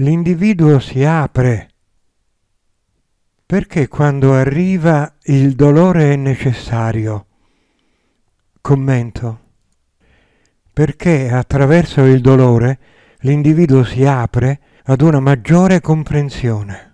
l'individuo si apre, perché quando arriva il dolore è necessario? Commento. Perché attraverso il dolore l'individuo si apre ad una maggiore comprensione.